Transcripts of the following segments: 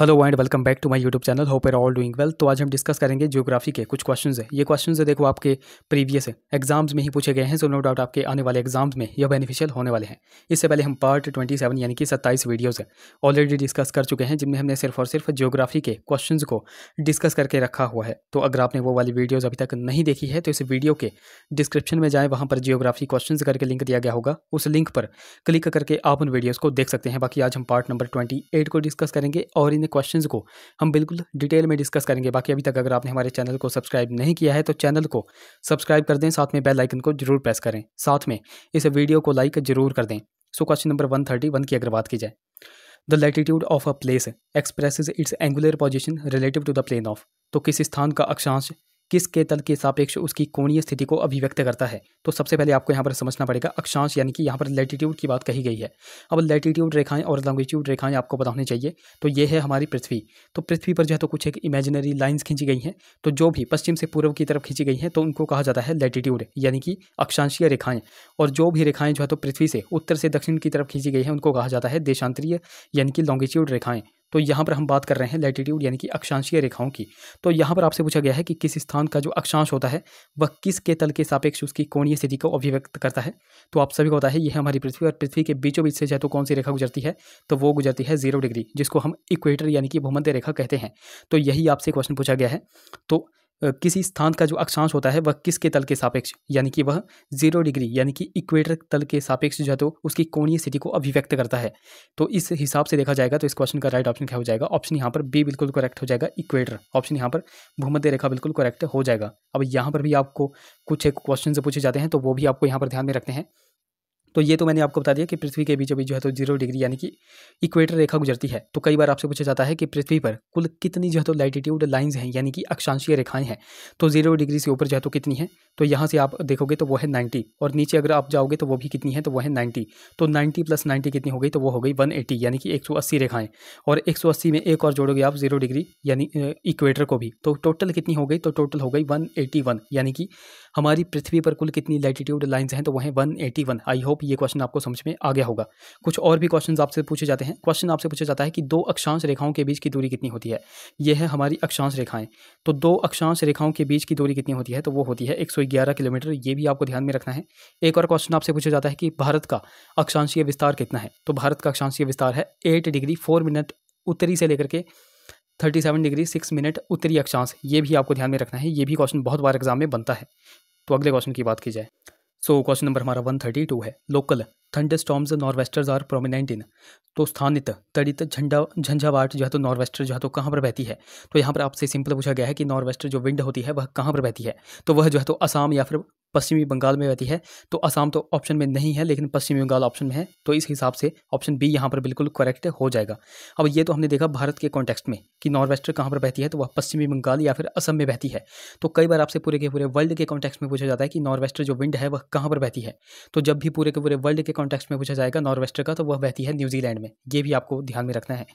hello and welcome back to my YouTube channel hope are all doing well तो आज हम discuss करेंगे geography के कुछ क्वेश्चंस है ये क्वेश्चंस है देखो आपके प्रीवियस एग्जाम्स में ही पूछे गए हैं सो नो डाउट आपके आने वाले एग्जाम्स में यह बेनिफिशियल होने वाले हैं इससे पहले हम पार्ट ट्वेंटी सेवन यानी कि सत्ताईस वीडियोज़ है ऑलरेडी डिस्कस कर चुके हैं जिनमें हमने सिर्फ और सिर्फ जियोग्राफी के क्वेश्चन को डिस्कस करके रखा हुआ है तो अगर आपने वो वाली वीडियोज़ अभी तक नहीं देखी है तो इस वीडियो के डिस्क्रिप्शन में जाएँ वहाँ पर जियोग्राफी क्वेश्चन करके लिंक दिया गया होगा उस लिंक पर क्लिक करके आप उन वीडियोज़ को देख सकते हैं बाकी आज हम पार्ट नंबर ट्वेंटी को डिस्कस करेंगे और इन क्वेश्चंस को हम बिल्कुल डिटेल में डिस्कस करेंगे बाकी अभी तक अगर आपने हमारे चैनल को सब्सक्राइब नहीं किया है तो चैनल को सब्सक्राइब कर दें साथ में बेल आइकन को जरूर प्रेस करें साथ में इस वीडियो को लाइक जरूर कर दें so question number one thirty one की अगर बात की जाए the latitude of a place express its angular position relative to the plane of तो किसी स्थान का अक्षांश किसके तल के सापेक्ष उसकी कोणीय स्थिति को अभिव्यक्त करता है तो सबसे पहले आपको यहाँ पर समझना पड़ेगा अक्षांश यानी कि यहाँ पर लेटीट्यूड की बात कही गई है अब लेटीट्यूड रेखाएं और लॉन्गिट्यूड रेखाएं आपको बतानी चाहिए तो ये है हमारी पृथ्वी तो पृथ्वी पर जो है तो कुछ एक इमेजिनरी लाइन्स खींची गई हैं तो जो भी पश्चिम से पूर्व की तरफ खींची गई हैं तो उनको कहा जाता है लेटीट्यूड यानी कि अक्षांशीय रेखाएँ और जो भी रेखाएँ जो है तो पृथ्वी से उत्तर से दक्षिण की तरफ खींची गई हैं उनको कहा जाता है देशांतरीय यानी कि लॉन्गिट्यूड रेखाएँ तो यहाँ पर हम बात कर रहे हैं लैटिट्यूड यानी कि अक्षांशीय रेखाओं की तो यहाँ पर आपसे पूछा गया है कि किस स्थान का जो अक्षांश होता है वह किस के तल के सापेक्ष उसकी कोणीय स्थिति को अभिव्यक्त करता है तो आप सभी को पता है यह हमारी पृथ्वी और पृथ्वी के बीचों बीच से जाए तो कौन सी रेखा गुजरती है तो वो गुजरती है जीरो डिग्री जिसको हम इक्वेटर यानी कि भूमध्य रेखा कहते हैं तो यही आपसे क्वेश्चन पूछा गया है तो किसी स्थान का जो अक्षांश होता है वह किसके तल के सापेक्ष यानी कि वह जीरो डिग्री यानी कि इक्वेटर तल के सापेक्ष जो है तो उसकी कोणीय स्थिति को अभिव्यक्त करता है तो इस हिसाब से देखा जाएगा तो इस क्वेश्चन का राइट ऑप्शन क्या हो जाएगा ऑप्शन यहाँ पर बी बिल्कुल करेक्ट हो जाएगा इक्वेटर ऑप्शन यहाँ पर भूमध्य रेखा बिल्कुल करेक्ट हो जाएगा अब यहाँ पर भी आपको कुछ एक क्वेश्चन से पूछे जाते हैं तो वो भी आपको यहाँ पर ध्यान में रखते हैं तो ये तो मैंने आपको बता दिया कि पृथ्वी के बीच अभी जो है तो जीरो डिग्री यानी कि इक्वेटर रेखा गुजरती है तो कई बार आपसे पूछा जाता है कि पृथ्वी पर कुल कितनी जो है तो लैटीट्यूड लाइंस हैं यानी कि अक्षांशीय रेखाएं हैं तो जीरो डिग्री से ऊपर जो है तो कितनी है तो यहाँ से आप देखोगे तो वो है नाइन्टी और नीचे अगर आप जाओगे तो वो भी कितनी तो है तो वह है नाइन्टी तो नाइन्टी प्लस नाइन्टी कितनी हो गई तो वो हो गई वन एटी यानी कि एक सौ अस्सी रेखाएं और एक सौ अस्सी में एक और जोड़ोगे आप जीरो डिग्री यानी इक्वेटर को भी तो टोटल कितनी हो गई तो टोटल हो गई वन एटी वन यानी कि हमारी पृथ्वी पर कुल कितनी लैटीट्यूड लाइन्स हैं तो वह है one eighty one I hope hope ये क्वेश्चन आपको समझ में आ गया होगा कुछ और भी क्वेश्चन आपसे पूछे जाते हैं क्वेश्चन आपसे पूछा जाता है कि दो अक्षांश रेखाओं के बीच की दूरी कितनी होती है यह है हमारी अक्षांश रेखाएं तो दो अक्षांश रेखाओं के बीच की दूरी कितनी होती है तो वो होती है एक किलोमीटर ये भी आपको ध्यान में रखना है एक और क्वेश्चन आपसे पूछा जाता है कि भारत का अक्षांशीय विस्तार कितना है तो भारत का अक्षांशीय विस्तार है एट डिग्री फोर मिनट उत्तरी से लेकर के thirty seven degree six minute उत्तरी अक्षांश ये भी आपको ध्यान में रखना है ये भी क्वेश्चन बहुत बार एग्जाम में बनता है तो अगले क्वेश्चन की बात की जाए सो क्वेश्चन नंबर हमारा वन थर्टी टू है local thunderstorms north westers are prominent in तो स्थानित तड़ित झंडा झंझावाट जो है तो नॉर्थ वेस्टर जो है तो कहाँ पर बहती है तो यहाँ पर आपसे सिंपल पूछा गया है कि नॉर्थ वेस्टर जो विंड होती है वह कहाँ पर बहती है तो वह जो है तो असम या फिर पश्चिमी बंगाल में रहती है तो असम तो ऑप्शन में नहीं है लेकिन पश्चिमी बंगाल ऑप्शन में है तो इस हिसाब से ऑप्शन बी यहाँ पर बिल्कुल करेक्ट हो जाएगा अब ये तो हमने देखा भारत के कॉन्टेक्स्ट में कि नॉर्थ वेस्टर कहाँ पर बहती है तो वह पश्चिमी बंगाल या फिर असम में बहती है तो कई बार आपसे पूरे के पूरे वर्ल्ड के कॉन्टेक्स्ट में पूछा जाता है कि नॉर्थ वेस्टर जो विंड है वह कहाँ पर बहती है तो जब भी पूरे के पूरे वर्ल्ड के कॉन्टेक्स्ट में पूछा जाएगा नॉर्थ वेस्टर का तो वह बहती है न्यूजीलैंड में ये भी आपको ध्यान में रखना है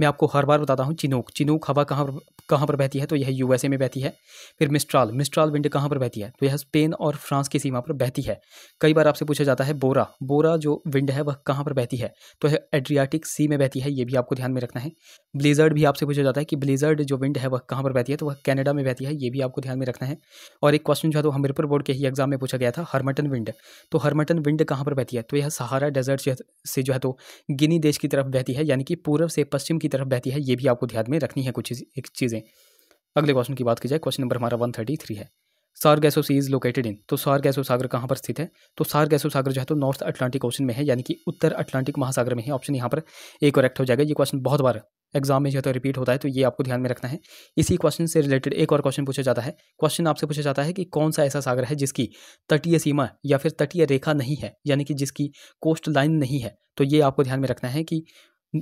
मैं आपको हर बार बताता हूँ चिनूक चिनूक हवा कहाँ पर कहाँ पर बहती है तो यह यूएसए में बहती है फिर मिस्ट्राल मिस्ट्राल विंड कहाँ पर बहती है तो यह स्पेन और फ्रांस की सीमा पर बहती है कई बार आपसे पूछा जाता है बोरा बोरा जो विंड है वह कहाँ पर बहती है तो यह एड्रियाटिक सी में बहती है ये भी आपको ध्यान में रखना है ब्लेजर्ड भी आपसे पूछा जाता है कि ब्लेजर्ड जो विंड है वह कहाँ पर बहती है तो वह कैनेडा में बहती है ये भी आपको ध्यान में रखना है और एक क्वेश्चन जो है तो हमीरपुर बोर्ड के ही एग्जाम में पूछा गया था हरमटन विंड तो हरमटन विंड कहाँ पर बहती है तो यह सहारा डेजर्ट से जो है तो गिनी देश की तरफ बहती है यानी कि पूर्व से पश्चिम की की तरफ बहती है ये भी आपको ध्यान में रखनी है कुछ एक चीज़ें अगले क्वेश्चन की बात की जाए क्वेश्चन नंबर हमारा वन थर्टी थ्री है सार गैसो सी इज लोकेटेड इन तो सार गैसो सागर कहाँ पर स्थित है तो सार गैसो सागर जो है तो नॉर्थ अटलांटिक ओशन में है यानी कि उत्तर अटलांटिक महासागर में है ऑप्शन यहाँ पर ए करेक्ट हो जाएगा ये क्वेश्चन बहुत बार एग्जाम में जो है तो रिपीट होता है तो ये आपको ध्यान में रखना है इसी क्वेश्चन से रिलेटेड एक और क्वेश्चन पूछा जाता है क्वेश्चन आपसे पूछा जाता है कि कौन सा ऐसा सागर है जिसकी तटीय सीमा या फिर तटीय रेखा नहीं है यानी कि जिसकी कोस्ट लाइन नहीं है तो ये आपको ध्यान में रखना है कि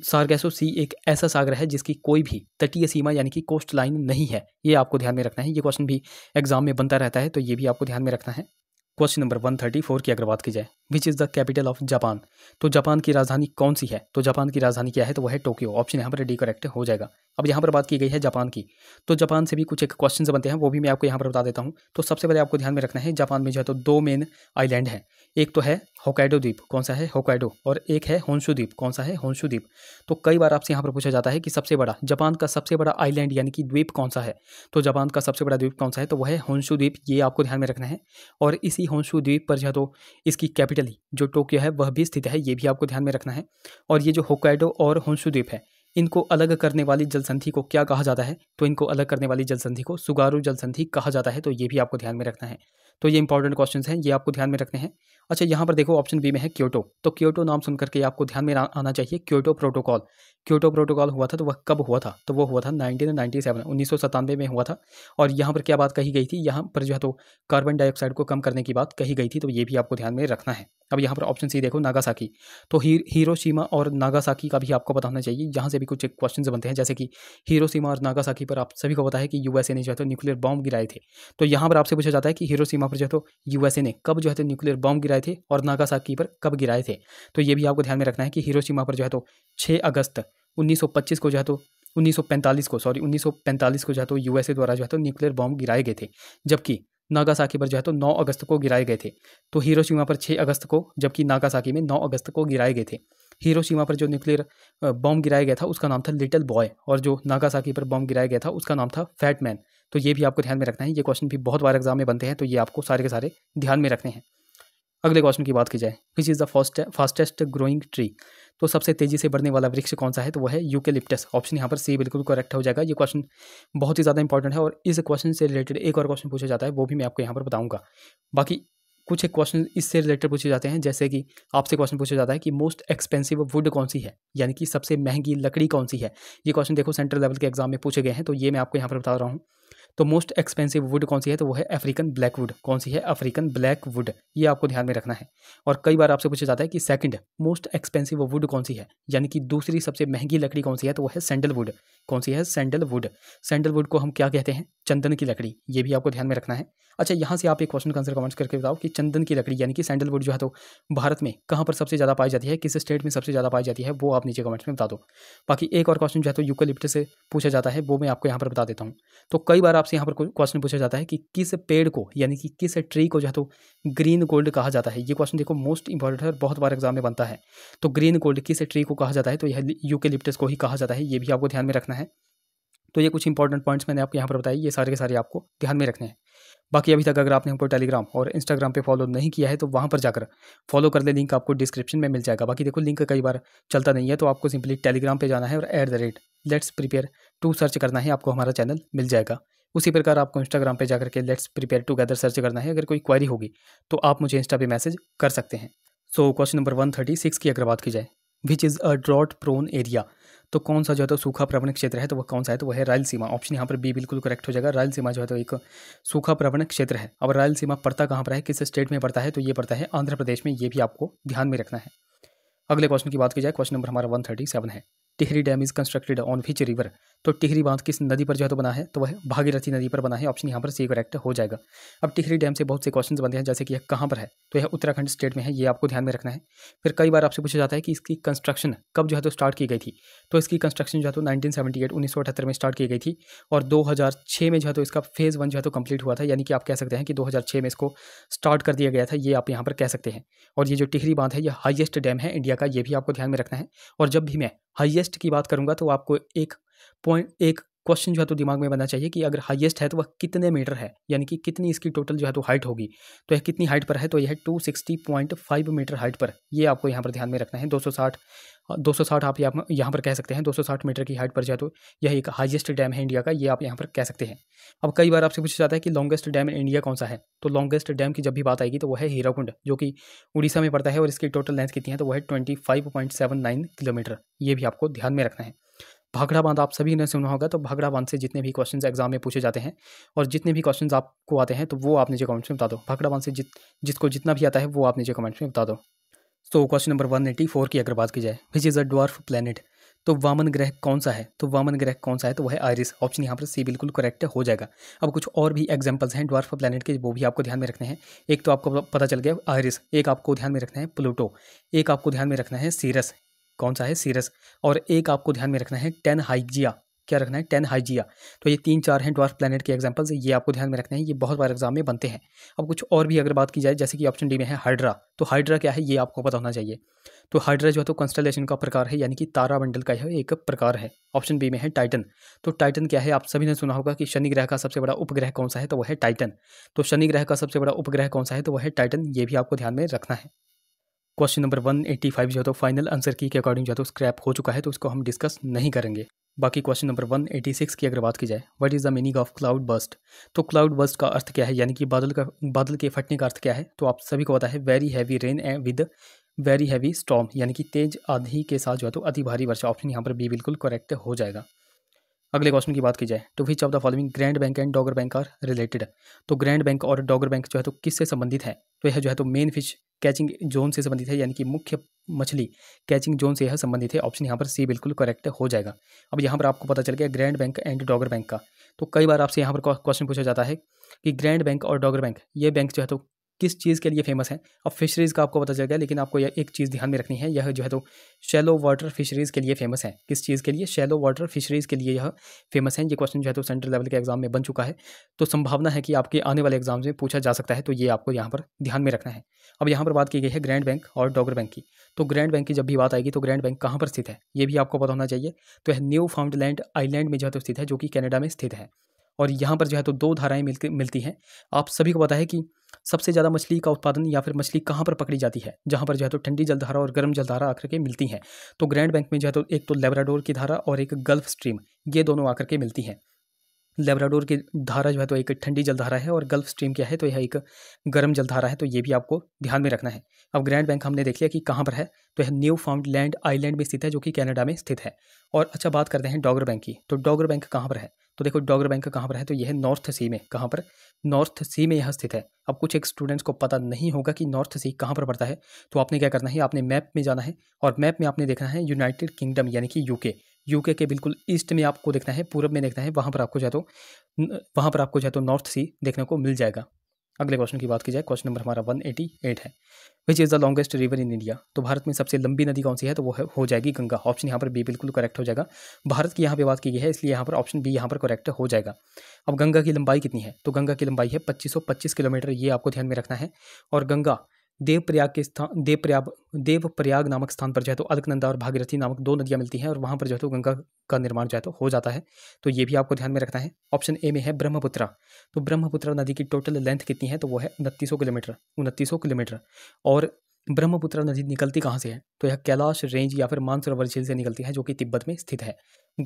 सारगैसो सी एक ऐसा सागर है जिसकी कोई भी तटीय सीमा यानी कि कोस्ट लाइन नहीं है ये आपको ध्यान में रखना है ये क्वेश्चन भी एग्जाम में बनता रहता है तो ये भी आपको ध्यान में रखना है question number one thirty four की अगर बात की जाए which is the capital of Japan तो जापान की राजधानी कौन सी है तो जापान की राजधानी क्या है तो वह है टोक्यो ऑप्शन यहाँ पर डी करेक्ट हो जाएगा अब यहाँ पर बात की गई है जापान की तो जापान से भी कुछ एक क्वेश्चन बनते हैं वो भी मैं आपको यहाँ पर बता देता हूँ तो सबसे पहले आपको ध्यान में रखना है जापान में जो है तो दो मेन आईलैंड है एक तो है होकाइडो द्वीप कौन सा है होकाइडो और एक है होन्शु द्वीप कौन सा है होन्शु द्वीप तो कई बार आपसे यहाँ पर पूछा जाता है कि सबसे बड़ा जापान का सबसे बड़ा आइलैंड यानी कि द्वीप कौन सा है तो जापान का सबसे बड़ा द्वीप कौन सा है तो वह है होन्शु द्वीप ये आपको ध्यान में रखना है और इसी होन्शु द्वीप पर जो है तो इसकी कैपिटल कैपिटल जो टोक्यो है वह भी स्थित है ये भी आपको ध्यान में रखना है और ये जो होकाइडो और होंशु द्वीप है इनको अलग करने वाली जलसंधि को क्या कहा जाता है तो इनको अलग करने वाली जलसंधि को सुगारू जलसंधि कहा जाता है तो ये भी आपको ध्यान में रखना है तो ये इंपॉर्टेंट क्वेश्चन हैं ये आपको ध्यान में रखने हैं अच्छा यहाँ पर देखो ऑप्शन बी में है क्योटो तो क्योटो नाम सुन करके आपको ध्यान में आना चाहिए क्योटो प्रोटोकॉल क्योटो प्रोटोकॉल हुआ था तो वह कब हुआ था तो वो हुआ था नाइनटीन नाइन्टी सेवन उन्नीस सौ सतानवे में हुआ था और यहाँ पर क्या बात कही गई थी यहाँ पर जो है तो कार्बन डाइऑक्साइड को कम करने की बात कही गई थी तो ये भी आपको ध्यान में रखना है अब यहाँ पर ऑप्शन सी देखो नागासाकी तो हीरो सीमा और नागासाकी का भी आपको बताना होना चाहिए यहाँ से भी कुछ क्वेश्चन बनते हैं जैसे कि हीरो सीमा और नागासाकी पर आप सभी को पता है कि यूएसए ने जो है तो न्यूक्लियर बॉम्ब गिराए थे तो यहाँ पर आपसे पूछा जाता है कि हीरो सीमा पर जो है तो यूएसए ने कब जो है तो न्यूक्लियर बॉम्ब गिराए थे और नागासाकी पर कब गिराए थे तो ये भी आपको ध्यान में रखना है कि हिरोशिमा पर जो है तो छः अगस्त 1925 को जो है तो 1945 को सॉरी 1945 को जो है तो यूएसए द्वारा जो है तो न्यूक्लियर बॉम्ब गिराए गए थे जबकि नागासाकी पर जो है तो 9 अगस्त को गिराए गए थे तो हिरोशिमा पर 6 अगस्त को जबकि नागासाकी में 9 अगस्त को गिराए गए थे हिरोशिमा पर जो न्यूक्लियर बॉम्ब गिराया गया था उसका नाम था लिटिल बॉय और जो नागासाकी पर बॉम्ब गिराया गया था उसका नाम था फैट मैन तो ये भी आपको ध्यान में रखना है ये क्वेश्चन भी बहुत बार एग्जाम में बनते हैं तो ये आपको सारे के सारे ध्यान में रखने हैं अगले क्वेश्चन की बात की जाए which is the fast fastest growing tree तो सबसे तेजी से बढ़ने वाला वृक्ष कौन सा है तो वो है यूकेलिप्टस ऑप्शन यहाँ पर सी बिल्कुल करेक्ट हो जाएगा ये क्वेश्चन बहुत ही ज़्यादा इंपॉर्टेंट है और इस क्वेश्चन से रिलेटेड एक और क्वेश्चन पूछा जाता है वो भी मैं आपको यहाँ पर बताऊँगा बाकी कुछ एक क्वेश्चन इससे रिलेटेड पूछे जाते हैं जैसे कि आपसे क्वेश्चन पूछा जाता है कि मोस्ट एक्सपेंसिव वुड कौन सी है यानी कि सबसे महंगी लकड़ी कौन सी है ये क्वेश्चन देखो सेंट्रल लेवल के एग्जाम में पूछे गए हैं तो ये मैं आपको यहाँ पर बता रहा हूँ तो मोस्ट एक्सपेंसिव वुड कौन सी है तो वो है अफ्रीकन ब्लैक वुड कौन सी है अफ्रीकन ब्लैक वुड ये आपको ध्यान में रखना है और कई बार आपसे पूछा जाता है कि सेकंड मोस्ट एक्सपेंसिव वुड कौन सी है यानी कि दूसरी सबसे महंगी लकड़ी कौन सी है तो वो है सैंडल वुड कौन सी है सैंडल वुड सैंडल वुड को हम क्या कहते हैं चंदन की लकड़ी ये भी आपको ध्यान में रखना है अच्छा यहाँ से आप एक क्वेश्चन का आंसर कमेंट्स करके बताओ कि चंदन की लकड़ी यानी कि सैंडलवुड जो है तो भारत में कहाँ पर सबसे ज़्यादा पाई जाती है किस स्टेट में सबसे ज़्यादा पाई जाती है वो आप नीचे कमेंट्स में बता दो बाकी एक और क्वेश्चन जो है तो यूकलिप्ट से पूछा जाता है वो मैं आपको यहाँ पर बता देता हूँ तो कई बार आपसे यहाँ पर क्वेश्चन पूछा जाता है कि किस पेड़ को यानी कि किस ट्री को जो है तो ग्रीन गोल्ड कहा जाता है ये क्वेश्चन देखो मोस्ट इंपॉर्टेंट है और बहुत बार एग्जाम में बनता है तो ग्रीन गोल्ड किस ट्री को कहा जाता है तो यह यूकेलिप्टस को ही कहा जाता है ये भी आपको ध्यान में रखना है तो ये कुछ इंपॉर्टेंट पॉइंट्स मैंने आपको यहाँ पर बताई ये सारे के सारे आपको ध्यान में रखने हैं बाकी अभी तक अगर आपने हमको टेलीग्राम और इंस्टाग्राम पे फॉलो नहीं किया है तो वहाँ पर जाकर फॉलो कर ले लिंक आपको डिस्क्रिप्शन में मिल जाएगा बाकी देखो लिंक कई बार चलता नहीं है तो आपको सिंपली टेलीग्राम पे जाना है और at the rate let's prepare to search करना है आपको हमारा चैनल मिल जाएगा उसी प्रकार आपको इंस्टाग्राम पर जाकर के लेट्स प्रिपेयर टूगेदर सर्च करना है अगर कोई क्वारी होगी तो आप मुझे इंस्टा पर मैसेज कर सकते हैं so question number one thirty six की अगर बात की जाए which is a drought prone area तो कौन सा जो है तो सूखा प्रवण क्षेत्र है तो वह कौन सा है तो वह है रायलसीमा ऑप्शन यहाँ पर बी बिल्कुल करेक्ट हो जाएगा रायलसीमा जो है तो एक सूखा प्रवण क्षेत्र है अब रायलसीमा पड़ता कहाँ पर है किस स्टेट में पड़ता है तो ये पड़ता है आंध्र प्रदेश में ये भी आपको ध्यान में रखना है अगले क्वेश्चन की बात की जाए क्वेश्चन नंबर हमारा वन थर्टी सेवन है Tehri dam is constructed on which river तो टिहरी बांध किस नदी पर जो है तो बना है तो वह भागीरथी नदी पर बना है ऑप्शन यहाँ पर सी करेक्ट हो जाएगा अब टिहरी डैम से बहुत से क्वेश्चन बनते हैं जैसे कि यह कहाँ पर है तो यह उत्तराखंड स्टेट में है ये आपको ध्यान में रखना है फिर कई बार आपसे पूछा जाता है कि इसकी कंस्ट्रक्शन कब जो है तो स्टार्ट की गई थी तो इसकी कंस्ट्रक्शन जो है तो नाइनटीन सेवेंटी एट उन्नीस सौ अठहत्तर में स्टार्ट की गई थी और दो हज़ार छः में जो है तो इसका फेज़ वन जो है तो कंप्लीट हुआ था यानी कि आप कह सकते हैं कि दो हज़ार छः में इसको स्टार्ट कर दिया गया था ये आप यहाँ पर कह सकते हैं और ये जो टिहरी बांध है यह हाइएस्ट डैम है इंडिया का ये भी आपको ध्यान में रखना है और जब भी मैं हाइएस्ट की बात करूँगा तो आपको एक पॉइंट एक क्वेश्चन जो है तो दिमाग में बनना चाहिए कि अगर हाईएस्ट है तो वह कितने मीटर है यानी कि कितनी इसकी टोटल जो है तो हाइट होगी तो यह कितनी हाइट पर है तो यह two sixty point five metre height पर ये आपको यहाँ पर ध्यान में रखना है दो सौ साठ दो सौ साठ आप यहाँ पर कह सकते हैं दो सौ साठ मीटर की हाइट पर जो है तो यह एक हाइएस्ट डैम है इंडिया का ये आप यहाँ पर कह सकते हैं अब कई बार आपसे पूछा जाता है कि लॉन्गेस्ट डैम इंडिया कौन सा है तो लॉन्गेस्ट डैम की जब भी बात आएगी तो वह है हीराकुंड जो कि उड़ीसा में पड़ता है और इसकी टोटल लेंथ कितनी है तो वह है twenty five point seven nine kilometre ये भी आपको ध्यान में रखना है भागड़ा बांध आप सभी ने सुना होगा तो भागड़ा बांध से जितने भी क्वेश्चन एग्जाम में पूछे जाते हैं और जितने भी क्वेश्चन आपको आते हैं तो वो आप नीचे कमेंट्स में बता दो भागड़ा बांध से जित जिसको जितना भी आता है वो आप नीचे कमेंट्स में बता दो तो question number one eighty four की अगर बात की जाए which is a dwarf planet तो वामन ग्रह कौन सा है तो वामन ग्रह कौन सा है तो वह है आयरिस ऑप्शन यहाँ पर सी बिल्कुल करेक्ट हो जाएगा अब कुछ और भी एग्जाम्पल्स हैं ड्वार्फ प्लानट के वो भी आपको ध्यान में रखने हैं एक तो आपको पता चल गया आयरिस एक आपको ध्यान में रखना है प्लूटो एक आपको ध्यान में रखना है सीरस कौन सा है सीरस और एक आपको ध्यान में रखना है टेन हाइजिया क्या रखना है टेन हाइजिया तो ये तीन चार हैं ड्वार्फ प्लानट के एग्जाम्पल्स ये आपको ध्यान में रखना है ये बहुत बार एग्जाम में बनते हैं अब कुछ और भी अगर बात की जाए जैसे कि ऑप्शन डी में है हाइड्रा तो हाइड्रा क्या है ये आपको पता होना चाहिए तो हाइड्रा जो है तो कंस्टलेशन का प्रकार है यानी कि तारामंडल का यह एक प्रकार है ऑप्शन बी में है टाइटन तो टाइटन क्या है आप सभी ने सुना होगा कि शनि ग्रह का सबसे बड़ा उपग्रह कौन सा है तो वह है टाइटन तो शनि ग्रह का सबसे बड़ा उपग्रह कौन सा है तो वह है टाइटन ये भी आपको ध्यान में रखना है क्वेश्चन नंबर 185 जो है तो फाइनल आंसर की के अकॉर्डिंग जो है तो स्क्रैप हो चुका है तो उसको हम डिस्कस नहीं करेंगे बाकी क्वेश्चन नंबर 186 की अगर बात की जाए what is the meaning of cloudburst तो क्लाउड बस्ट का अर्थ क्या है यानी कि बादल का बादल के फटने का अर्थ क्या है तो आप सभी को पता है very heavy rain and with very heavy storm यानी कि तेज आधी के साथ जो है तो अति भारी वर्षा ऑप्शन यहाँ पर भी बिल्कुल करेक्ट हो जाएगा अगले क्वेश्चन की बात की जाए तो which of the following Grand Bank and Dogger Bank are related तो ग्रैंड बैंक और डॉगर बैंक जो है तो किससे संबंधित है तो यह जो है तो मेन फिश कैचिंग जोन से संबंधित है यानी कि मुख्य मछली कैचिंग जोन से यह संबंधित है ऑप्शन यहाँ पर सी बिल्कुल करेक्ट हो जाएगा अब यहाँ पर आपको पता चल गया Grand Bank and Dogger Bank का तो कई बार आपसे यहाँ पर क्वेश्चन पूछा जाता है कि ग्रैंड बैंक और डॉगर बैंक ये बैंक जो है तो किस चीज़ के लिए फेमस है अब फिशरीज़ का आपको पता चल गया लेकिन आपको यह एक चीज़ ध्यान में रखनी है यह जो है तो शेलो वाटर फिशरीज़ के लिए फेमस है किस चीज़ के लिए शेलो वाटर फिशरीज़ के लिए यह फेमस है ये क्वेश्चन जो है तो सेंट्रल लेवल के एग्जाम में बन चुका है तो संभावना है कि आपके आने वाले एग्जाम में पूछा जा सकता है तो ये आपको यहाँ पर ध्यान में रखना है अब यहाँ पर बात की गई है ग्रैंड बैंक और डॉगर बैंक की तो ग्रैंड बैंक की जब भी बात आएगी तो ग्रैंड बैंक कहाँ पर स्थित है ये भी आपको पता होना चाहिए तो यह न्यू फाउंडलैंड आइलैंड में जो है तो स्थित है जो कि कैनेडा में स्थित है और यहाँ पर जो है तो दो धाराएँ मिलती मिलती हैं आप सभी को पता है कि सबसे ज़्यादा मछली का उत्पादन या फिर मछली कहाँ पर पकड़ी जाती है जहाँ पर जो है तो ठंडी जलधारा और गर्म जलधारा आकर के मिलती हैं तो ग्रैंड बैंक में जो है तो एक तो लेबराडोर की धारा और एक गल्फ स्ट्रीम ये दोनों आकर के मिलती हैं लेबराडोर की धारा जो है तो एक ठंडी जलधारा है और गल्फ स्ट्रीम क्या है तो यह एक गर्म जलधारा है तो ये भी आपको ध्यान में रखना है अब ग्रैंड बैंक हमने देख लिया कि कहाँ पर है तो यह न्यू फाउंड लैंड आईलैंड में स्थित है जो कि कनाडा में स्थित है और अच्छा बात करते हैं डॉगर बैंक की तो डॉगर बैंक कहाँ पर है तो देखो डॉगर बैंक कहाँ पर है तो यह नॉर्थ सी में कहाँ पर नॉर्थ सी में यह स्थित है अब कुछ एक स्टूडेंट्स को पता नहीं होगा कि नॉर्थ सी कहाँ पर पड़ता है तो आपने क्या करना है आपने मैप में जाना है और मैप में आपने देखना है यूनाइटेड किंगडम यानी कि यूके यूके के बिल्कुल ईस्ट में आपको देखना है पूर्व में देखना है वहाँ पर आपको जाए तो वहाँ पर आपको जाए तो नॉर्थ सी देखने को मिल जाएगा अगले क्वेश्चन की बात की जाए क्वेश्चन नंबर हमारा वन एटी एट है which is the longest river in India तो भारत में सबसे लंबी नदी कौन सी है तो वो है, हो जाएगी गंगा ऑप्शन यहाँ पर बी बिल्कुल करेक्ट हो जाएगा भारत की यहाँ पे बात की गई है इसलिए यहाँ पर ऑप्शन बी यहाँ पर करेक्ट हो जाएगा अब गंगा की लंबाई कितनी है तो गंगा की लंबाई है पच्चीस किलोमीटर ये आपको ध्यान में रखना है और गंगा देवप्रयाग के स्थान देवप्रयाग देवप्रयाग नामक स्थान पर जो है तो अलकनंदा और भागीरथी नामक दो नदियाँ मिलती हैं और वहाँ पर जो है तो गंगा का निर्माण जो है तो हो जाता है तो ये भी आपको ध्यान में रखना है ऑप्शन ए में है ब्रह्मपुत्रा तो ब्रह्मपुत्रा नदी की टोटल लेंथ कितनी है तो वो है उनतीस किलोमीटर उनतीस किलोमीटर और ब्रह्मपुत्र नदी निकलती कहाँ से है तो यह कैलाश रेंज या फिर मानसरोवर झील से निकलती है जो कि तिब्बत में स्थित है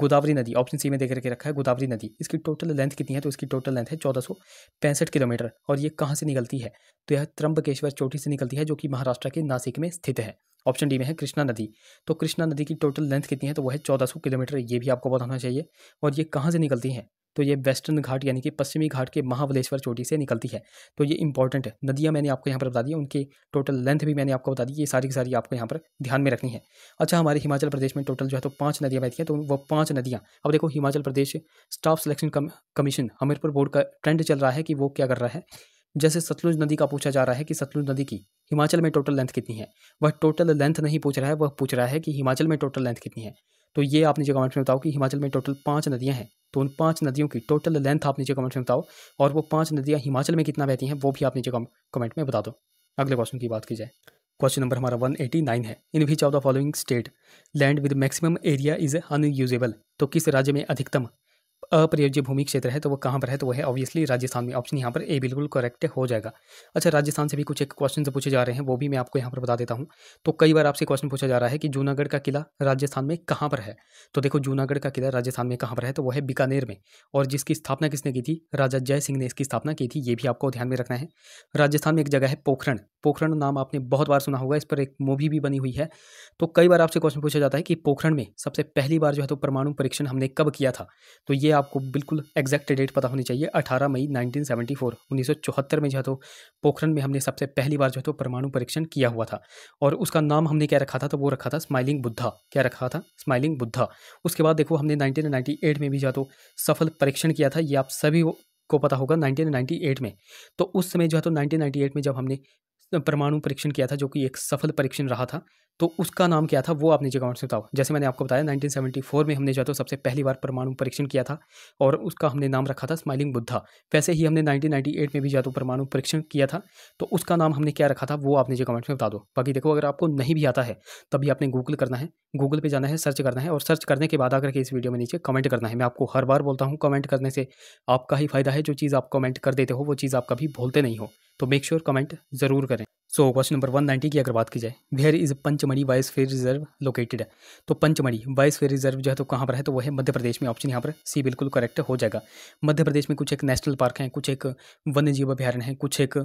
गोदावरी नदी ऑप्शन सी में देख करके रखा है गोदावरी नदी इसकी टोटल लेंथ कितनी है तो इसकी टोटल लेंथ है चौदह किलोमीटर और ये कहाँ से निकलती है तो यह त्रंबकेश्वर चोटी से निकलती है जो कि महाराष्ट्र के नासिक में स्थित है ऑप्शन डी में है कृष्णा नदी तो कृष्णा नदी की टोटल लेंथ कितनी है तो वह है 1400 किलोमीटर ये भी आपको बताना चाहिए और ये कहाँ से निकलती हैं तो ये वेस्टर्न घाट यानी कि पश्चिमी घाट के महाबलेश्वर चोटी से निकलती है तो ये इंपॉर्टेंट है नदियाँ मैंने आपको यहाँ पर बता दी उनकी टोटल लेंथ भी मैंने आपको बता दी ये सारी की सारी आपको यहाँ पर ध्यान में रखनी है अच्छा हमारे हिमाचल प्रदेश में टोटल जो है तो पाँच नदियाँ बहती हैं तो वो पाँच नदियाँ अब देखो Himachal Pradesh staff selection commission Hamirpur board का ट्रेंड चल रहा है कि वो क्या कर रहा है जैसे सतलुज नदी का पूछा जा रहा है कि सतलुज नदी की हिमाचल में टोटल लेंथ कितनी है वह टोटल लेंथ नहीं पूछ रहा है वह पूछ रहा है कि हिमाचल में टोटल लेंथ कितनी है तो ये आप नीचे कमेंट में बताओ कि हिमाचल में टोटल पाँच नदियाँ हैं तो उन पाँच नदियों की टोटल लेंथ आप नीचे कमेंट में बताओ और वो पाँच नदियाँ हिमाचल में कितना बहती हैं वो भी आप नीचे कमेंट में बता दो अगले क्वेश्चन की बात की जाए क्वेश्चन नंबर हमारा 189 है in which of the following state land with maximum area is unusable तो किस राज्य में अधिकतम अप्रयोज्य भूमि क्षेत्र है तो वो कहाँ पर है तो वो है ऑब्वियसली राजस्थान में ऑप्शन यहाँ पर ए बिल्कुल करेक्ट हो जाएगा अच्छा राजस्थान से भी कुछ एक क्वेश्चन पूछे जा रहे हैं वो भी मैं आपको यहाँ पर बता देता हूँ तो कई बार आपसे क्वेश्चन पूछा जा रहा है कि जूनागढ़ का किला राजस्थान में कहाँ पर है तो देखो जूनागढ़ का किला राजस्थान में कहाँ पर है तो वो है बीकानेर में और जिसकी स्थापना किसने की थी राजा जय सिंह ने इसकी स्थापना की थी ये भी आपको ध्यान में रखना है राजस्थान में एक जगह है पोखरण पोखरण नाम आपने बहुत बार सुना होगा इस पर एक मूवी भी बनी हुई है तो कई बार आपसे क्वेश्चन पूछा जाता है कि पोखरण में सबसे पहली बार जो है तो परमाणु परीक्षण हमने कब किया था तो ये आपको बिल्कुल एग्जैक्ट डेट पता होनी चाहिए 18 मई 1974 1974 में जो है तो पोखरण में हमने सबसे पहली बार जो है तो परमाणु परीक्षण किया हुआ था और उसका नाम हमने क्या रखा था तो वो रखा था स्माइलिंग बुद्धा क्या रखा था स्माइलिंग बुद्धा उसके बाद देखो हमने एट में भी जो तो सफल परीक्षण किया था ये आप सभी को पता होगा एट में तो उस समय जो है तो एट में जब हमने परमाणु परीक्षण किया था जो कि एक सफल परीक्षण रहा था तो उसका नाम क्या था वो आप नीचे कमेंट्स में बताओ जैसे मैंने आपको बताया 1974 में हमने जो तो सबसे पहली बार परमाणु परीक्षण किया था और उसका हमने नाम रखा था स्माइलिंग बुद्धा वैसे ही हमने 1998 में भी जो तो परमाणु परीक्षण किया था तो उसका नाम हमने क्या रखा था वो आप नीचे कमेंट्स में बता दो बाकी देखो अगर आपको नहीं भी आता है तभी आपने गूगल करना है गूगल पर जाना है सर्च करना है और सर्च करने के बाद आकर के इस वीडियो में नीचे कमेंट करना है मैं आपको हर बार बोलता हूँ कमेंट करने से आपका ही फायदा है जो चीज़ आप कमेंट कर देते हो वो चीज़ आप कभी भूलते नहीं हो तो मेक श्योर कमेंट जरूर करें सो क्वेश्चन नंबर 190 की अगर बात की जाए where is Panch Pachmarhi biosphere reserve located है तो पंचमढ़ी बायोस्फीयर रिजर्व जो है तो कहाँ पर है तो वह है मध्य प्रदेश में ऑप्शन यहाँ पर सी बिल्कुल करेक्ट हो जाएगा मध्य प्रदेश में कुछ एक नेशनल पार्क हैं कुछ एक वन्य जीव अभ्यारण्य है कुछ एक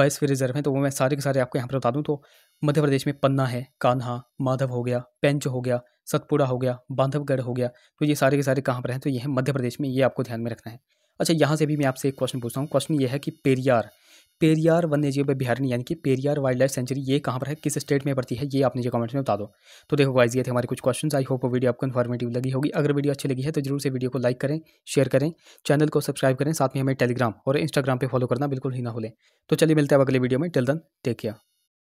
बायोस्फीयर रिजर्व है तो वो मैं सारे के सारे आपको यहाँ पर बता दूँ तो मध्य प्रदेश में पन्ना है कान्हा माधव हो गया पेंच हो गया सतपुड़ा हो गया बांधवगढ़ हो गया तो ये सारे के सारे कहाँ पर हैं तो ये है मध्य प्रदेश में ये आपको ध्यान में रखना है अच्छा यहाँ से भी मैं आपसे एक क्वेश्चन पूछता हूँ क्वेश्चन ये है कि पेरियार पेरियार वन्य जीव अभ्यारण्य यानी कि पेरियार वाइल्ड लाइफ सेंचुरी ये कहाँ पर है किस स्टेट में पड़ती है ये आप नीचे कमेंट्स में बता दो तो देखो गाइज ये थे हमारे कुछ क्वेश्चन आई होप वीडियो आपको इन्फॉर्मेटिव लगी होगी अगर वीडियो अच्छी लगी है तो जरूर से वीडियो को लाइक करें शेयर करें चैनल को सब्सक्राइब करें साथ में हमें टेलीग्राम और इंस्टाग्राम पर फॉलो करना बिल्कुल ही ना भूलें तो चलिए मिलते हैं अगले वीडियो में टिल दन टेक केयर